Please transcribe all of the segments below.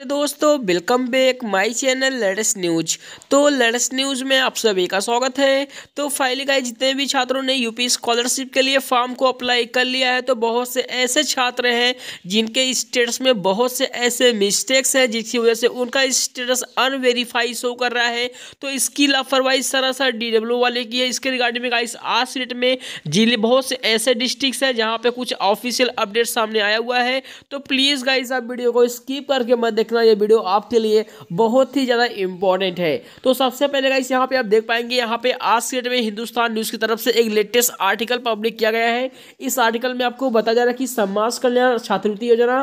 तो दोस्तों welcome back my channel latest news तो लेटेस्ट न्यूज में आप सभी का स्वागत है तो फाइली गाइज जितने भी छात्रों ने यूपी स्कॉलरशिप के लिए फॉर्म को अप्लाई कर लिया है तो बहुत से ऐसे छात्र हैं जिनके स्टेटस में बहुत से ऐसे मिस्टेक्स हैं जिसकी वजह से उनका स्टेटस अनवेरीफाई शो कर रहा है तो इसकी लापरवाही सरासर डी वाले की है इसके रिगार्डिंग में गाइस आज स्टेट में जिले बहुत से ऐसे डिस्ट्रिक्ट हैं जहाँ पर कुछ ऑफिशियल अपडेट सामने आया हुआ है तो प्लीज़ गाइस आप वीडियो को स्कीप करके मत देखना ये वीडियो आपके लिए बहुत ही ज़्यादा इंपॉर्टेंट है तो सबसे पहले गाइस यहाँ पे आप देख पाएंगे यहाँ पे आज के डेट में हिंदुस्तान न्यूज़ की तरफ से एक लेटेस्ट आर्टिकल पब्लिक किया गया है इस आर्टिकल में आपको बताया जा रहा है कि समाज कल्याण छात्रवृत्ति योजना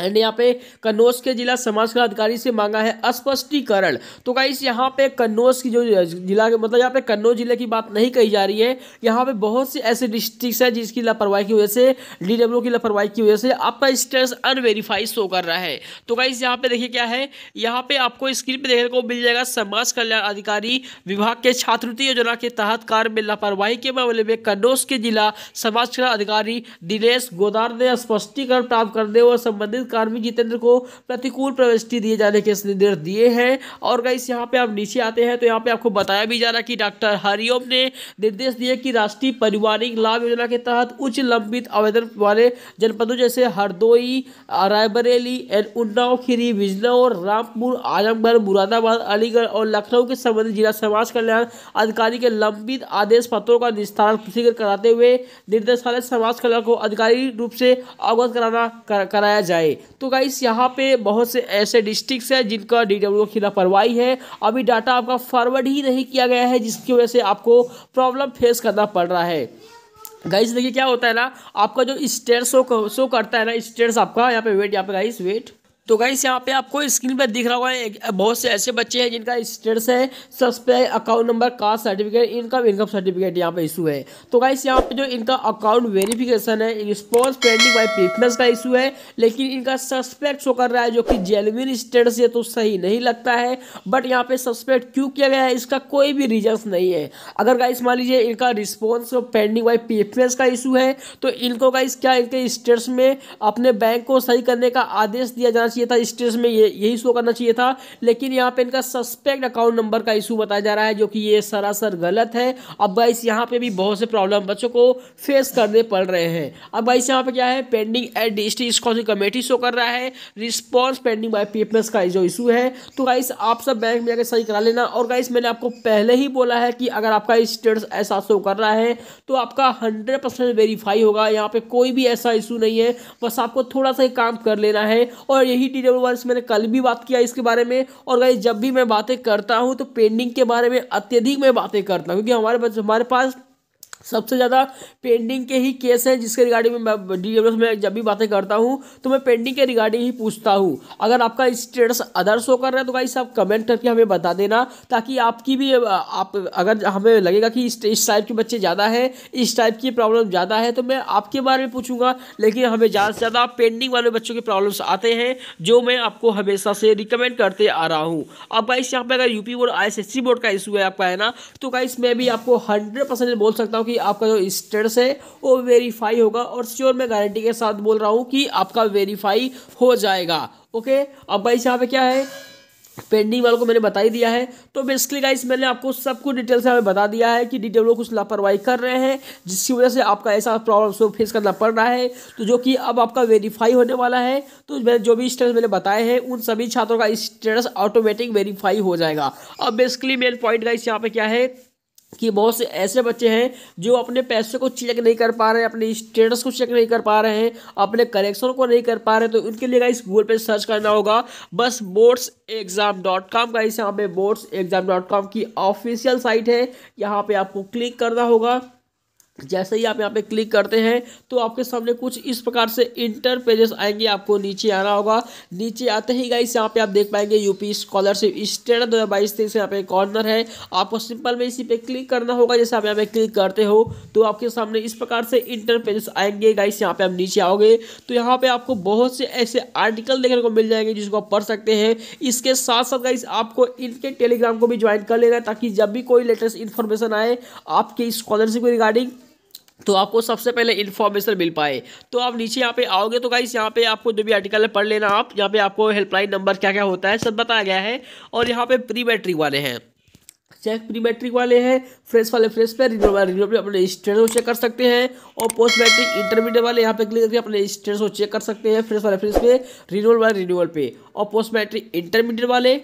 एंड यहाँ पे कन्नौज के जिला समाज कल्याण अधिकारी से मांगा है स्पष्टीकरण तो गाइस यहाँ पे कन्नौज की जो जिला के मतलब यहाँ पे कन्नौज जिले की बात नहीं कही जा रही है यहाँ पे बहुत से ऐसे डिस्ट्रिक्ट है जिसकी लापरवाही की वजह से डीडब्ल्यू की लापरवाही की वजह से आपका स्टेटस अनवेरीफाई शो कर रहा है तो गाइस यहाँ पे देखिए क्या है यहाँ पे आपको स्क्रीन पर देखने को मिल जाएगा समाज कल्याण अधिकारी विभाग के छात्रवृत्ति योजना के तहत कार्य में लापरवाही के मामले में कन्नौज के जिला समाज कल्याण अधिकारी दिनेश गोदार ने स्पष्टीकरण प्राप्त करने और संबंधित सरकार भी जितेंद्र को प्रतिकूल प्रविष्टि दिए जाने के निर्देश दिए हैं और गाइस यहाँ पे आप नीचे आते हैं तो यहाँ पे आपको बताया भी जा रहा है कि डॉक्टर हरिओम ने निर्देश दिए कि राष्ट्रीय पारिवारिक लाभ योजना के तहत उच्च लंबित आवेदन वाले जनपदों जैसे हरदोई रायबरेली एंड उन्नाव खीरी बिजनौर रामपुर आजमगढ़ मुरादाबाद अलीगढ़ और लखनऊ के संबंधित जिला समाज कल्याण अधिकारी के लंबित आदेश पत्रों का निस्तारण शीघ्र कराते हुए निर्देशालय समाज कल्याण को अधिकारी रूप से अवगत कराना कराया जाए जाए तो गाइस यहाँ पे बहुत से ऐसे डिस्ट्रिक्स हैं जिनका डी की लापरवाही है अभी डाटा आपका फॉरवर्ड ही नहीं किया गया है जिसकी वजह से आपको प्रॉब्लम फेस करना पड़ रहा है गाइस देखिए क्या होता है ना आपका जो स्टेट शो शो करता है ना स्टेट्स आपका यहाँ पे वेट यहाँ पे गाइस वेट तो गाइस यहाँ पे आपको स्क्रीन पर दिख रहा होगा बहुत से ऐसे बच्चे हैं जिनका स्टेटस है suspend account number caste certificate income income certificate यहाँ पे इशू है तो गाइस यहाँ पे जो इनका अकाउंट वेरिफिकेशन है रिस्पॉन्स पेंडिंग बाई पेफनेस का इशू है लेकिन इनका सस्पेक्ट शो कर रहा है जो कि जेनविन स्टेटस है तो सही नहीं लगता है बट यहाँ पे सस्पेक्ट क्यों किया गया है इसका कोई भी रीजन्स नहीं है अगर गाइस मान लीजिए इनका रिस्पॉन्स पेंडिंग बाई पेफनेस का इशू है तो इनको गाइस क्या इनके स्टेट्स में अपने बैंक को सही करने का आदेश दिया जाना चाहिए था स्टेटस में ये यही शो करना चाहिए था लेकिन यहाँ पे इनका सस्पेक्ट अकाउंट नंबर का इशू बताया जा रहा है जो कि ये सरासर गलत है अब बाइस यहाँ पे भी बहुत से प्रॉब्लम बच्चों को फेस करने पड़ रहे हैं अब बाइस यहाँ पे क्या है pending at district scholarship committee show कर रहा है रिस्पॉन्स पेंडिंग बाई पी का जो इशू है तो गाइस आप सब बैंक में जाकर सही करा लेना और गाइस मैंने आपको पहले ही बोला है कि अगर आपका स्टेटस ऐसा शो कर रहा है तो आपका हंड्रेड वेरीफाई होगा यहाँ पे कोई भी ऐसा इशू नहीं है बस आपको थोड़ा सा काम कर लेना है और यही जी टी डब्ल्यू आर मैंने कल भी बात किया इसके बारे में और गाइज जब भी मैं बातें करता हूँ तो पेंडिंग के बारे में अत्यधिक मैं बातें करता हूँ क्योंकि हमारे पास हमारे पास सबसे ज़्यादा पेंडिंग के ही केस हैं जिसके रिगार्डिंग में डी डब्ल्यू में जब भी बातें करता हूँ तो मैं पेंडिंग के रिगार्डिंग ही पूछता हूँ अगर आपका स्टेटस अदर शो कर रहा है तो भाई आप कमेंट करके हमें बता देना ताकि आपकी भी आप अगर हमें लगेगा कि इस टाइप के बच्चे ज़्यादा है इस टाइप की प्रॉब्लम ज़्यादा है तो मैं आपके बारे में पूछूंगा लेकिन हमें ज़्यादा से ज़्यादा पेंडिंग वाले बच्चों के प्रॉब्लम्स आते हैं जो मैं आपको हमेशा से रिकमेंड करते आ रहा हूँ अब गाइस यहाँ पर अगर यूपी बोर्ड आई बोर्ड का इशू है आपका है ना तो भाई मैं भी आपको हंड्रेड बोल सकता हूँ कि आपका जो स्टेटस है वो वेरीफाई होगा और श्योर मैं गारंटी के साथ बोल रहा हूँ कि आपका वेरीफाई हो जाएगा ओके अब भाई यहाँ पे क्या है पेंडिंग वालों को मैंने बता ही दिया है तो बेसिकली गाइस मैंने आपको सब कुछ डिटेल से हमें बता दिया है कि डीटेल लोग कुछ लापरवाही कर रहे हैं जिसकी वजह से आपका ऐसा प्रॉब्लम को फेस करना पड़ रहा है तो जो कि अब आपका वेरीफाई होने वाला है तो मैंने जो भी स्टेटस मैंने बताए हैं उन सभी छात्रों का स्टेटस ऑटोमेटिक वेरीफाई हो जाएगा अब बेसिकली मेन पॉइंट गाइस यहाँ पर क्या है कि बहुत से ऐसे बच्चे हैं जो अपने पैसे को चेक नहीं कर पा रहे हैं अपने स्टेटस को चेक नहीं कर पा रहे हैं अपने करेक्शन को नहीं कर पा रहे तो उनके लिए इस गूगल पे सर्च करना होगा बस बोर्ड्स एग्जाम डॉट कॉम का इस यहाँ पे बोर्ड्स एग्जाम डॉट कॉम की ऑफिशियल साइट है यहाँ पे आपको क्लिक करना होगा जैसे ही आप यहाँ पे क्लिक करते हैं तो आपके सामने कुछ इस प्रकार से इंटर पेजेस आएंगे आपको नीचे आना होगा नीचे आते ही गाइस यहाँ पे आप देख पाएंगे यूपी स्कॉलरशिप स्टैंडर्ड दो हज़ार बाईस तेईस यहाँ पे कॉर्नर है आपको सिंपल में इसी पे क्लिक करना होगा जैसे आप यहाँ पे क्लिक करते हो तो आपके सामने इस प्रकार से इंटर पेजेस आएंगे गाइस यहाँ पे आप नीचे आओगे तो यहाँ पर आपको बहुत से ऐसे आर्टिकल देखने को मिल जाएंगे जिसको आप पढ़ सकते हैं इसके साथ साथ गाइस आपको इनके टेलीग्राम को भी ज्वाइन कर लेना ताकि जब भी कोई लेटेस्ट इन्फॉर्मेशन आए आपके स्कॉलरशिप रिगार्डिंग तो आपको सबसे पहले इन्फॉर्मेशन मिल पाए तो आप नीचे यहाँ पे आओगे तो गाइस यहाँ पे आपको जो भी आर्टिकल है पढ़ लेना आप यहाँ पे आपको हेल्पलाइन नंबर क्या क्या होता है सब बताया गया है और यहाँ पे प्री मैट्रिक वाले हैं चेक प्री मैट्रिक वाले हैं फ्रेश वाले फ्रेश पे रिन्यूअल पे अपने स्टेटस को चेक कर सकते हैं और पोस्ट मैट्रिक इंटरमीडिएट वाले यहाँ पे क्लिक करके अपने स्टेटस को चेक कर सकते हैं फ्रेश वाले फ्रेश पे रिन्यूअल वाले रिन्यूअल पे और पोस्ट मैट्रिक इंटरमीडिएट वाले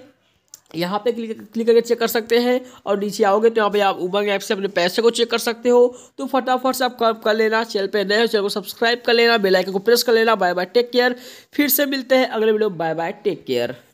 यहाँ पे क्लिक क्लिक करके चेक कर सकते हैं और नीचे आओगे तो यहाँ पे आप उमंग ऐप से अपने पैसे को चेक कर सकते हो तो फटाफट से आप कर, कर लेना चैनल पे नए हो चैनल को सब्सक्राइब कर लेना बेल आइकन को प्रेस कर लेना बाय बाय टेक केयर फिर से मिलते हैं अगले video bye bye take care